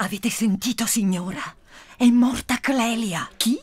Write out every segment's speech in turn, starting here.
Avete sentito, signora? È morta Clelia. Chi?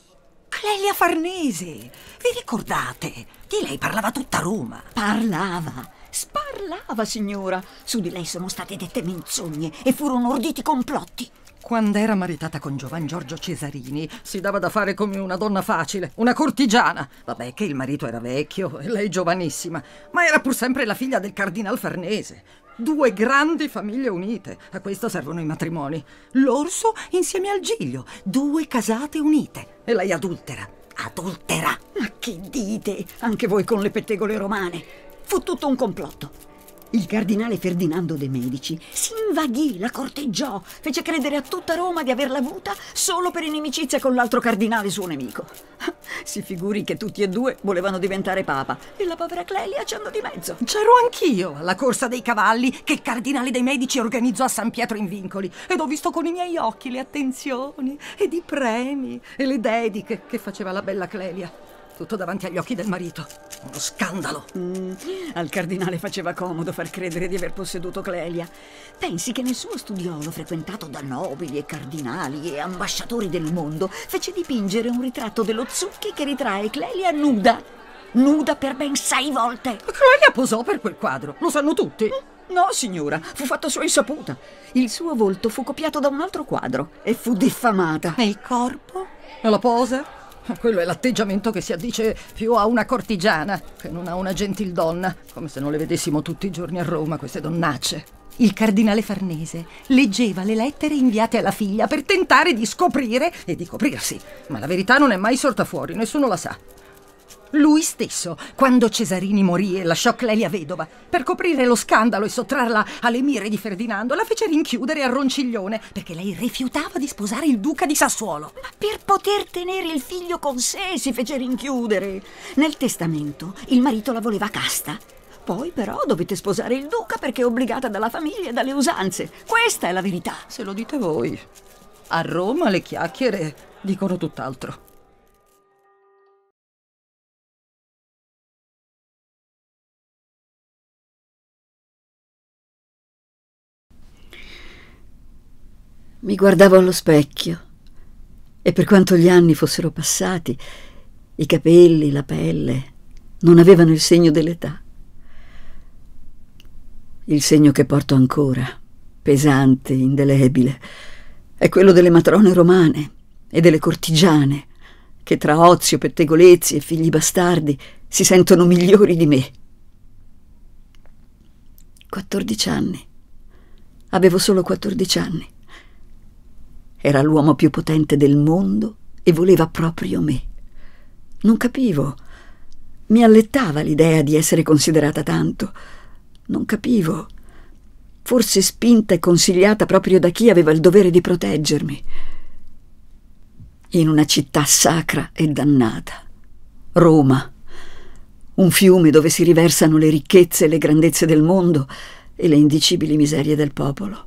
Clelia Farnese. Vi ricordate? Di lei parlava tutta Roma. Parlava. Sparlava, signora. Su di lei sono state dette menzogne e furono orditi complotti. Quando era maritata con Giovan Giorgio Cesarini, si dava da fare come una donna facile, una cortigiana. Vabbè che il marito era vecchio e lei giovanissima, ma era pur sempre la figlia del cardinal Farnese. Due grandi famiglie unite. A questo servono i matrimoni. L'orso insieme al Giglio, due casate unite. E lei adultera. Adultera? Ma che dite? Anche voi con le pettegole romane. Fu tutto un complotto. Il cardinale Ferdinando de' Medici si invaghì, la corteggiò, fece credere a tutta Roma di averla avuta solo per inimicizia con l'altro cardinale suo nemico. Si figuri che tutti e due volevano diventare papa e la povera Clelia ci andò di mezzo. C'ero anch'io alla corsa dei cavalli che il cardinale dei Medici organizzò a San Pietro in Vincoli ed ho visto con i miei occhi le attenzioni ed i premi e le dediche che faceva la bella Clelia. Tutto davanti agli occhi del marito. Uno scandalo. Mm, al cardinale faceva comodo far credere di aver posseduto Clelia. Pensi che nel suo studiolo, frequentato da nobili e cardinali e ambasciatori del mondo, fece dipingere un ritratto dello Zucchi che ritrae Clelia nuda. Nuda per ben sei volte. Clelia posò per quel quadro. Lo sanno tutti. Mm. No, signora, fu fatto a sua insaputa. Il suo volto fu copiato da un altro quadro e fu diffamata. E il corpo? E la posa? Quello è l'atteggiamento che si addice più a una cortigiana che non a una gentildonna, come se non le vedessimo tutti i giorni a Roma queste donnacce. Il cardinale Farnese leggeva le lettere inviate alla figlia per tentare di scoprire e di coprirsi, ma la verità non è mai sorta fuori, nessuno la sa. Lui stesso, quando Cesarini morì e lasciò Clelia vedova, per coprire lo scandalo e sottrarla alle mire di Ferdinando, la fece rinchiudere a Ronciglione perché lei rifiutava di sposare il duca di Sassuolo. Ma per poter tenere il figlio con sé si fece rinchiudere. Nel testamento il marito la voleva casta. Poi però dovete sposare il duca perché è obbligata dalla famiglia e dalle usanze. Questa è la verità. Se lo dite voi. A Roma le chiacchiere dicono tutt'altro. Mi guardavo allo specchio e per quanto gli anni fossero passati, i capelli, la pelle, non avevano il segno dell'età. Il segno che porto ancora, pesante, indelebile, è quello delle matrone romane e delle cortigiane, che tra ozio, pettegolezzi e figli bastardi si sentono migliori di me. 14 anni. Avevo solo 14 anni. Era l'uomo più potente del mondo e voleva proprio me. Non capivo. Mi allettava l'idea di essere considerata tanto. Non capivo. Forse spinta e consigliata proprio da chi aveva il dovere di proteggermi. In una città sacra e dannata. Roma. Un fiume dove si riversano le ricchezze e le grandezze del mondo e le indicibili miserie del popolo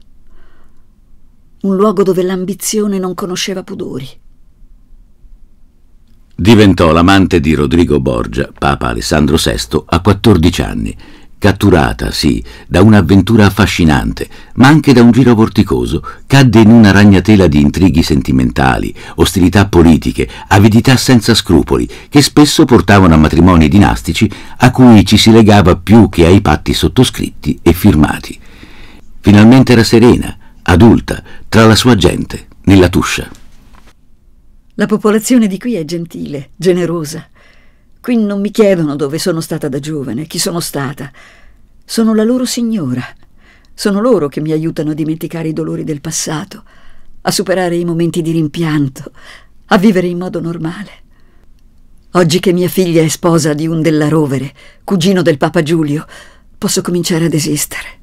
un luogo dove l'ambizione non conosceva pudori. Diventò l'amante di Rodrigo Borgia, Papa Alessandro VI, a 14 anni, catturata, sì, da un'avventura affascinante, ma anche da un giro vorticoso, cadde in una ragnatela di intrighi sentimentali, ostilità politiche, avidità senza scrupoli, che spesso portavano a matrimoni dinastici a cui ci si legava più che ai patti sottoscritti e firmati. Finalmente era serena, adulta, tra la sua gente, nella Tuscia. La popolazione di qui è gentile, generosa. Qui non mi chiedono dove sono stata da giovane, chi sono stata. Sono la loro signora. Sono loro che mi aiutano a dimenticare i dolori del passato, a superare i momenti di rimpianto, a vivere in modo normale. Oggi che mia figlia è sposa di un della Rovere, cugino del Papa Giulio, posso cominciare ad esistere.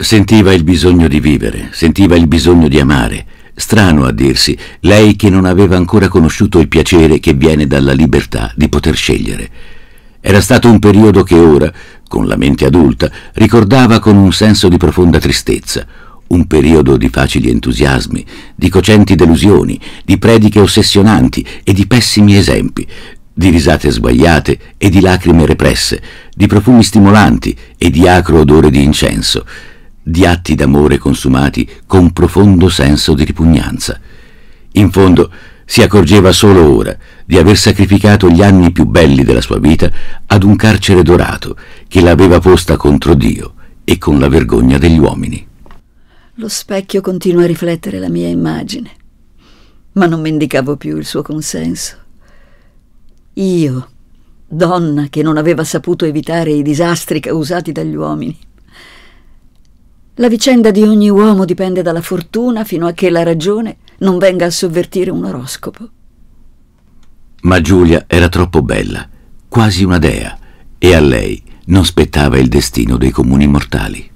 Sentiva il bisogno di vivere, sentiva il bisogno di amare. Strano a dirsi, lei che non aveva ancora conosciuto il piacere che viene dalla libertà di poter scegliere. Era stato un periodo che ora, con la mente adulta, ricordava con un senso di profonda tristezza, un periodo di facili entusiasmi, di cocenti delusioni, di prediche ossessionanti e di pessimi esempi, di risate sbagliate e di lacrime represse, di profumi stimolanti e di acro odore di incenso di atti d'amore consumati con profondo senso di ripugnanza. In fondo si accorgeva solo ora di aver sacrificato gli anni più belli della sua vita ad un carcere dorato che l'aveva posta contro Dio e con la vergogna degli uomini. Lo specchio continua a riflettere la mia immagine, ma non mendicavo più il suo consenso. Io, donna che non aveva saputo evitare i disastri causati dagli uomini, la vicenda di ogni uomo dipende dalla fortuna fino a che la ragione non venga a sovvertire un oroscopo. Ma Giulia era troppo bella, quasi una dea, e a lei non spettava il destino dei comuni mortali.